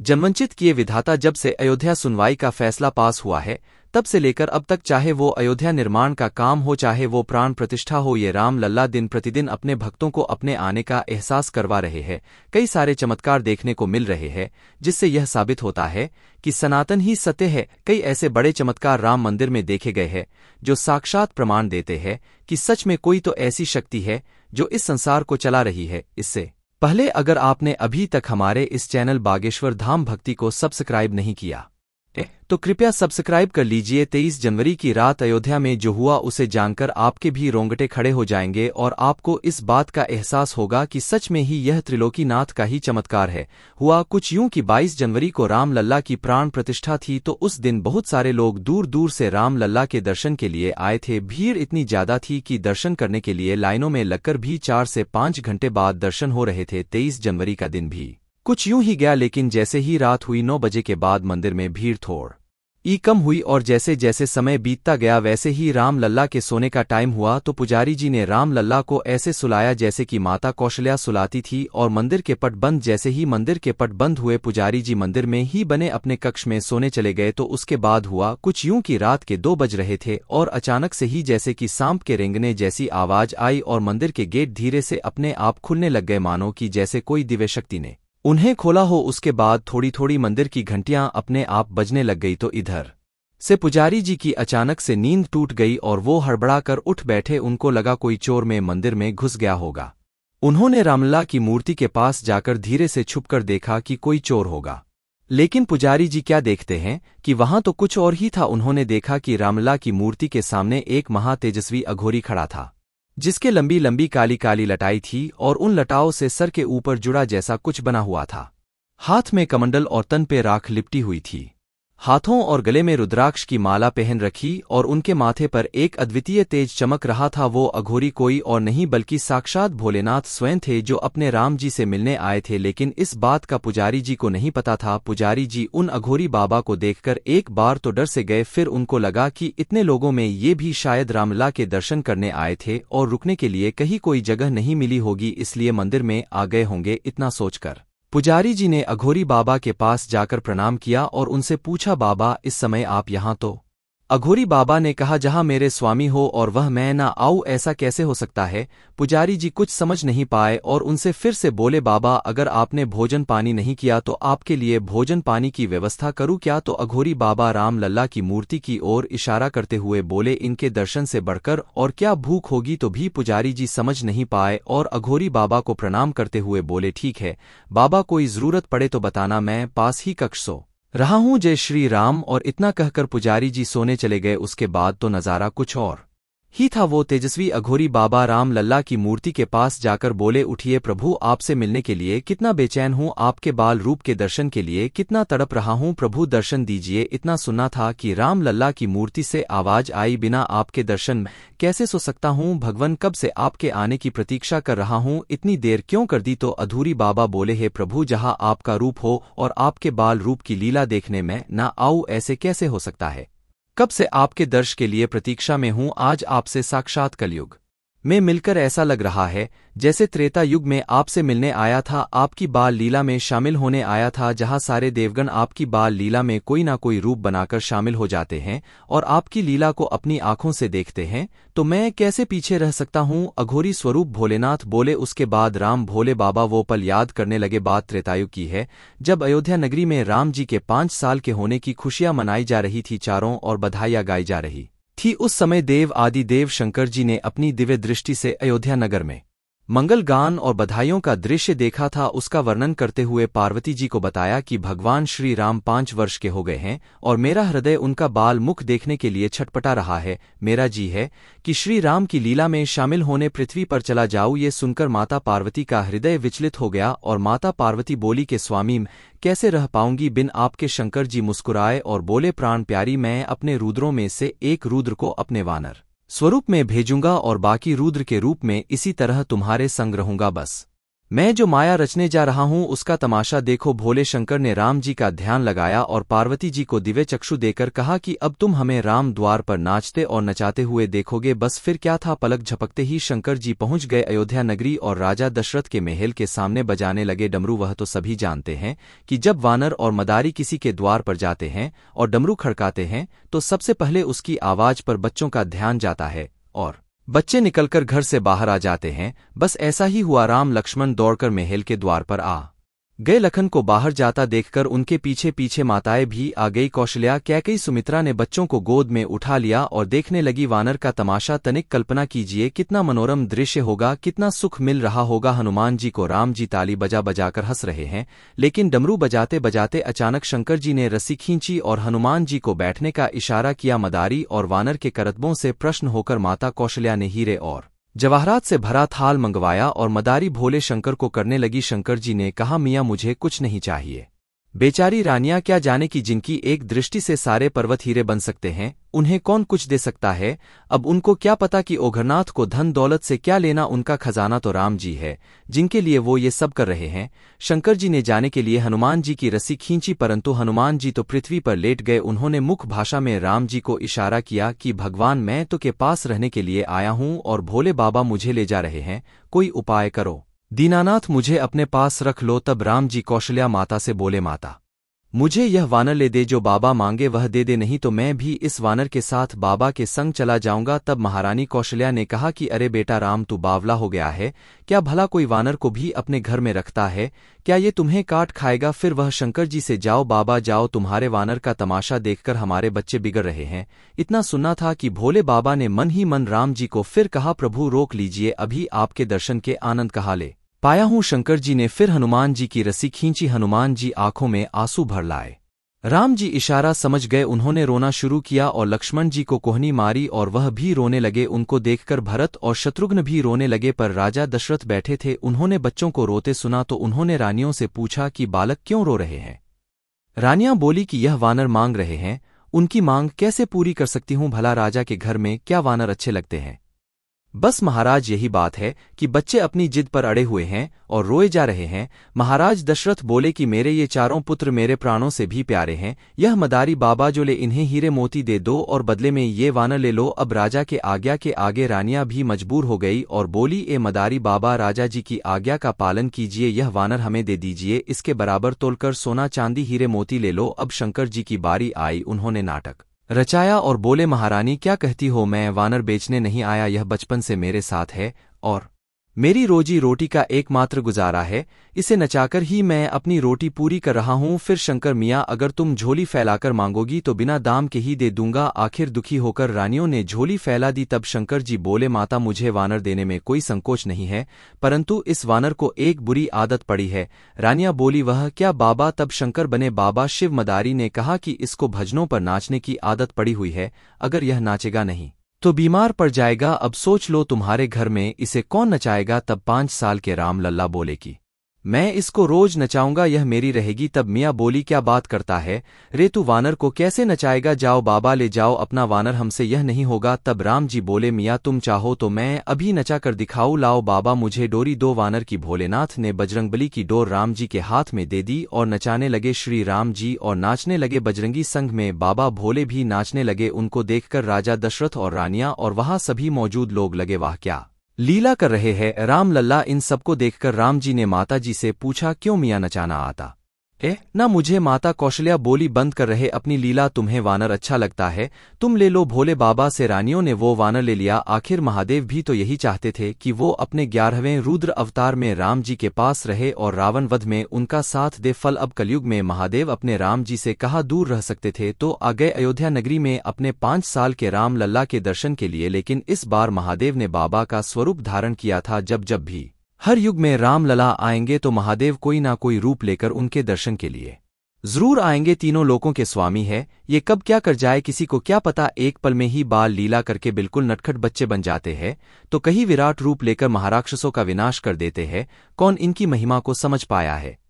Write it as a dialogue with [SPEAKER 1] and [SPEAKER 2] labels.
[SPEAKER 1] जमनचित किए विधाता जब से अयोध्या सुनवाई का फैसला पास हुआ है तब से लेकर अब तक चाहे वो अयोध्या निर्माण का काम हो चाहे वो प्राण प्रतिष्ठा हो ये राम लल्ला दिन प्रतिदिन अपने भक्तों को अपने आने का एहसास करवा रहे हैं कई सारे चमत्कार देखने को मिल रहे हैं जिससे यह साबित होता है कि सनातन ही सत्य है कई ऐसे बड़े चमत्कार राम मंदिर में देखे गए हैं जो साक्षात प्रमाण देते हैं कि सच में कोई तो ऐसी शक्ति है जो इस संसार को चला रही है इससे पहले अगर आपने अभी तक हमारे इस चैनल बागेश्वर धाम भक्ति को सब्सक्राइब नहीं किया तो कृपया सब्सक्राइब कर लीजिए तेईस जनवरी की रात अयोध्या में जो हुआ उसे जानकर आपके भी रोंगटे खड़े हो जाएंगे और आपको इस बात का एहसास होगा कि सच में ही यह त्रिलोकीनाथ का ही चमत्कार है हुआ कुछ यूं कि 22 जनवरी को रामलला की प्राण प्रतिष्ठा थी तो उस दिन बहुत सारे लोग दूर दूर से रामलला के दर्शन के लिए आए थे भीड़ इतनी ज्यादा थी कि दर्शन करने के लिए लाइनों में लगकर भी चार से पांच घंटे बाद दर्शन हो रहे थे तेईस जनवरी का दिन भी कुछ यूं ही गया लेकिन जैसे ही रात हुई नौ बजे के बाद मंदिर में भीड़ थोड़ ई कम हुई और जैसे जैसे समय बीतता गया वैसे ही राम लल्ला के सोने का टाइम हुआ तो पुजारी जी ने राम लल्ला को ऐसे सुलाया जैसे कि माता कौशल्या सुलाती थी और मंदिर के पट बंद जैसे ही मंदिर के पट बंद हुए पुजारी जी मंदिर में ही बने अपने कक्ष में सोने चले गए तो उसके बाद हुआ कुछ यूं कि रात के दो बज रहे थे और अचानक से ही जैसे कि सांप के रेंगने जैसी आवाज आई और मंदिर के गेट धीरे से अपने आप खुलने लग गए मानो कि जैसे कोई दिव्य शक्ति ने उन्हें खोला हो उसके बाद थोड़ी थोड़ी मंदिर की घंटियां अपने आप बजने लग गई तो इधर से पुजारी जी की अचानक से नींद टूट गई और वो हड़बड़ाकर उठ बैठे उनको लगा कोई चोर में मंदिर में घुस गया होगा उन्होंने रामला की मूर्ति के पास जाकर धीरे से छुपकर देखा कि कोई चोर होगा लेकिन पुजारी जी क्या देखते हैं कि वहां तो कुछ और ही था उन्होंने देखा कि रामला की मूर्ति के सामने एक महातेजस्वी अघोरी खड़ा था जिसके लंबी लंबी काली काली लटाई थी और उन लटाओं से सर के ऊपर जुड़ा जैसा कुछ बना हुआ था हाथ में कमंडल और तन पे राख लिपटी हुई थी हाथों और गले में रुद्राक्ष की माला पहन रखी और उनके माथे पर एक अद्वितीय तेज चमक रहा था वो अघोरी कोई और नहीं बल्कि साक्षात भोलेनाथ स्वयं थे जो अपने राम जी से मिलने आए थे लेकिन इस बात का पुजारी जी को नहीं पता था पुजारी जी उन अघोरी बाबा को देखकर एक बार तो डर से गए फिर उनको लगा कि इतने लोगों में ये भी शायद रामला के दर्शन करने आए थे और रुकने के लिए कहीं कोई जगह नहीं मिली होगी इसलिए मंदिर में आ गए होंगे इतना सोचकर पुजारी जी ने अघोरी बाबा के पास जाकर प्रणाम किया और उनसे पूछा बाबा इस समय आप यहाँ तो अघोरी बाबा ने कहा जहां मेरे स्वामी हो और वह मैं ना आऊ ऐसा कैसे हो सकता है पुजारी जी कुछ समझ नहीं पाए और उनसे फिर से बोले बाबा अगर आपने भोजन पानी नहीं किया तो आपके लिए भोजन पानी की व्यवस्था करूं क्या तो अघोरी बाबा राम लल्ला की मूर्ति की ओर इशारा करते हुए बोले इनके दर्शन से बढ़कर और क्या भूख होगी तो भी पुजारी जी समझ नहीं पाए और अघोरी बाबा को प्रणाम करते हुए बोले ठीक है बाबा कोई जरूरत पड़े तो बताना मैं पास ही कक्ष सो रहा हूं जय श्री राम और इतना कहकर पुजारी जी सोने चले गए उसके बाद तो नज़ारा कुछ और ही था वो तेजस्वी अघोरी बाबा राम लल्ला की मूर्ति के पास जाकर बोले उठिए प्रभु आपसे मिलने के लिए कितना बेचैन हूँ आपके बाल रूप के दर्शन के लिए कितना तड़प रहा हूँ प्रभु दर्शन दीजिए इतना सुना था कि राम लल्ला की मूर्ति से आवाज आई बिना आपके दर्शन कैसे सो सकता हूँ भगवान कब से आपके आने की प्रतीक्षा कर रहा हूँ इतनी देर क्यों कर दी तो अधूरी बाबा बोले हे प्रभु जहाँ आपका रूप हो और आपके बाल रूप की लीला देखने में न आऊ ऐसे कैसे हो सकता है कब से आपके दर्श के लिए प्रतीक्षा में हूं आज आपसे साक्षात कलयुग में मिलकर ऐसा लग रहा है जैसे त्रेता युग में आपसे मिलने आया था आपकी बाल लीला में शामिल होने आया था जहां सारे देवगण आपकी बाल लीला में कोई ना कोई रूप बनाकर शामिल हो जाते हैं और आपकी लीला को अपनी आंखों से देखते हैं तो मैं कैसे पीछे रह सकता हूं अघोरी स्वरूप भोलेनाथ बोले उसके बाद राम भोले बाबा वो पल याद करने लगे बात त्रेतायु की है जब अयोध्या नगरी में राम जी के पांच साल के होने की खुशियां मनाई जा रही थी चारों और बधाइयां गाई जा रही थी उस समय देव आदि देव शंकर जी ने अपनी दिव्य दृष्टि से अयोध्या नगर में मंगल गान और बधाइयों का दृश्य देखा था उसका वर्णन करते हुए पार्वती जी को बताया कि भगवान श्री राम पांच वर्ष के हो गए हैं और मेरा हृदय उनका बाल मुख देखने के लिए छटपटा रहा है मेरा जी है कि श्री राम की लीला में शामिल होने पृथ्वी पर चला जाऊं ये सुनकर माता पार्वती का हृदय विचलित हो गया और माता पार्वती बोली के स्वामी कैसे रह पाऊंगी बिन आपके शंकर जी मुस्कुराए और बोले प्राण प्यारी मैं अपने रुद्रों में से एक रुद्र को अपने वानर स्वरूप में भेजूंगा और बाकी रुद्र के रूप में इसी तरह तुम्हारे संग रहूंगा बस मैं जो माया रचने जा रहा हूं उसका तमाशा देखो भोले शंकर ने राम जी का ध्यान लगाया और पार्वती जी को दिव्य चक्षु देकर कहा कि अब तुम हमें राम द्वार पर नाचते और नचाते हुए देखोगे बस फिर क्या था पलक झपकते ही शंकर जी पहुंच गए अयोध्या नगरी और राजा दशरथ के महल के सामने बजाने लगे डमरू वह तो सभी जानते हैं कि जब वानर और मदारी किसी के द्वार पर जाते हैं और डमरू खड़काते हैं तो सबसे पहले उसकी आवाज पर बच्चों का ध्यान जाता है और बच्चे निकलकर घर से बाहर आ जाते हैं बस ऐसा ही हुआ राम लक्ष्मण दौड़कर महल के द्वार पर आ गए लखन को बाहर जाता देखकर उनके पीछे पीछे माताएं भी आ गई कौशल्या कैकई सुमित्रा ने बच्चों को गोद में उठा लिया और देखने लगी वानर का तमाशा तनिक कल्पना कीजिए कितना मनोरम दृश्य होगा कितना सुख मिल रहा होगा हनुमान जी को राम जी ताली बजा बजाकर हंस रहे हैं लेकिन डमरू बजाते बजाते अचानक शंकर जी ने रस्सी खींची और हनुमान जी को बैठने का इशारा किया मदारी और वानर के करतबों से प्रश्न होकर माता कौशल्या ने हीरे और जवाहरात से भरा थाल मंगवाया और मदारी भोले शंकर को करने लगी शंकर जी ने कहा मियाँ मुझे कुछ नहीं चाहिए बेचारी रानिया क्या जाने की जिनकी एक दृष्टि से सारे पर्वत हीरे बन सकते हैं उन्हें कौन कुछ दे सकता है अब उनको क्या पता कि ओघरनाथ को धन दौलत से क्या लेना उनका खजाना तो राम जी है जिनके लिए वो ये सब कर रहे हैं शंकर जी ने जाने के लिए हनुमान जी की रस्सी खींची परंतु हनुमान जी तो पृथ्वी पर लेट गए उन्होंने मुख भाषा में राम जी को इशारा किया कि भगवान मैं तो के पास रहने के लिए आया हूं और भोले बाबा मुझे ले जा रहे हैं कोई उपाय करो दीनानाथ मुझे अपने पास रख लो तब राम जी कौशल्या माता से बोले माता मुझे यह वानर ले दे जो बाबा मांगे वह दे दे नहीं तो मैं भी इस वानर के साथ बाबा के संग चला जाऊंगा तब महारानी कौशल्या ने कहा कि अरे बेटा राम तू बावला हो गया है क्या भला कोई वानर को भी अपने घर में रखता है क्या ये तुम्हें काट खाएगा फिर वह शंकर जी से जाओ बाबा जाओ तुम्हारे वानर का तमाशा देखकर हमारे बच्चे बिगड़ रहे हैं इतना सुनना था कि भोले बाबा ने मन ही मन राम जी को फिर कहा प्रभु रोक लीजिए अभी आपके दर्शन के आनंद कहा ले पाया हूं शंकर जी ने फिर हनुमान जी की रस्सी खींची हनुमान जी आंखों में आंसू भर लाए राम जी इशारा समझ गए उन्होंने रोना शुरू किया और लक्ष्मण जी को कोहनी मारी और वह भी रोने लगे उनको देखकर भरत और शत्रुघ्न भी रोने लगे पर राजा दशरथ बैठे थे उन्होंने बच्चों को रोते सुना तो उन्होंने रानियों से पूछा कि बालक क्यों रो रहे हैं रानियां बोली कि यह वानर मांग रहे हैं उनकी मांग कैसे पूरी कर सकती हूं भला राजा के घर में क्या वानर अच्छे लगते हैं बस महाराज यही बात है कि बच्चे अपनी जिद पर अड़े हुए हैं और रोए जा रहे हैं महाराज दशरथ बोले कि मेरे ये चारों पुत्र मेरे प्राणों से भी प्यारे हैं यह मदारी बाबा जो ले इन्हें हीरे मोती दे दो और बदले में ये वानर ले लो अब राजा के आज्ञा के आगे रानिया भी मजबूर हो गई और बोली ए मदारी बाबा राजा जी की आज्ञा का पालन कीजिए यह वानर हमें दे दीजिए इसके बराबर तोलकर सोना चांदी हीरे मोती ले लो अब शंकर जी की बारी आई उन्होंने नाटक रचाया और बोले महारानी क्या कहती हो मैं वानर बेचने नहीं आया यह बचपन से मेरे साथ है और मेरी रोजी रोटी का एकमात्र गुजारा है इसे नचाकर ही मैं अपनी रोटी पूरी कर रहा हूँ फिर शंकर मियाँ अगर तुम झोली फैलाकर मांगोगी तो बिना दाम के ही दे दूंगा आखिर दुखी होकर रानियों ने झोली फैला दी तब शंकर जी बोले माता मुझे वानर देने में कोई संकोच नहीं है परंतु इस वानर को एक बुरी आदत पड़ी है रानिया बोली वह क्या बाबा तब शंकर बने बाबा शिव मदारी ने कहा कि इसको भजनों पर नाचने की आदत पड़ी हुई है अगर यह नाचेगा नहीं तो बीमार पड़ जाएगा अब सोच लो तुम्हारे घर में इसे कौन नचाएगा तब पांच साल के राम लल्ला बोले की मैं इसको रोज नचाऊंगा यह मेरी रहेगी तब मियाँ बोली क्या बात करता है रे तू वानर को कैसे नचाएगा जाओ बाबा ले जाओ अपना वानर हमसे यह नहीं होगा तब राम जी बोले मियाँ तुम चाहो तो मैं अभी नचा कर दिखाऊ लाओ बाबा मुझे डोरी दो वानर की भोलेनाथ ने बजरंगबली की डोर राम जी के हाथ में दे दी और नचाने लगे श्री राम जी और नाचने लगे बजरंगी संघ में बाबा भोले भी नाचने लगे उनको देखकर राजा दशरथ और रानिया और वहाँ सभी मौजूद लोग लगे वाह क्या लीला कर रहे हैं रामलल्ला इन सबको देखकर राम जी ने माता जी से पूछा क्यों मियाँ नचाना आता ए न मुझे माता कौशल्या बोली बंद कर रहे अपनी लीला तुम्हें वानर अच्छा लगता है तुम ले लो भोले बाबा से रानियों ने वो वानर ले लिया आखिर महादेव भी तो यही चाहते थे कि वो अपने ग्यारहवें रुद्र अवतार में राम जी के पास रहे और रावण वध में उनका साथ दे फल अब कलयुग में महादेव अपने राम जी से कहा दूर रह सकते थे तो आ गए अयोध्या नगरी में अपने पांच साल के राम लल्ला के दर्शन के लिए लेकिन इस बार महादेव ने बाबा का स्वरूप धारण किया था जब जब भी हर युग में रामलला आएंगे तो महादेव कोई ना कोई रूप लेकर उनके दर्शन के लिए जरूर आएंगे तीनों लोगों के स्वामी है ये कब क्या कर जाए किसी को क्या पता एक पल में ही बाल लीला करके बिल्कुल नटखट बच्चे बन जाते हैं तो कहीं विराट रूप लेकर महाराक्षसों का विनाश कर देते हैं कौन इनकी महिमा को समझ पाया है